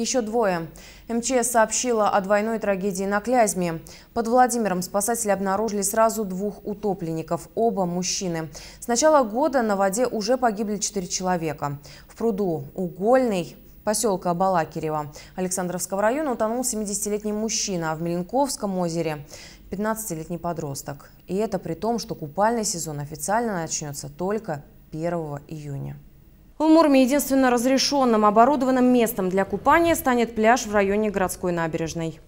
еще двое. МЧС сообщила о двойной трагедии на Клязьме. Под Владимиром спасатели обнаружили сразу двух утопленников, оба мужчины. С начала года на воде уже погибли четыре человека. В пруду Угольный поселка Балакирева Александровского района утонул 70-летний мужчина, а в Меленковском озере 15-летний подросток. И это при том, что купальный сезон официально начнется только 1 июня. В Мурме единственно разрешенным оборудованным местом для купания станет пляж в районе городской набережной.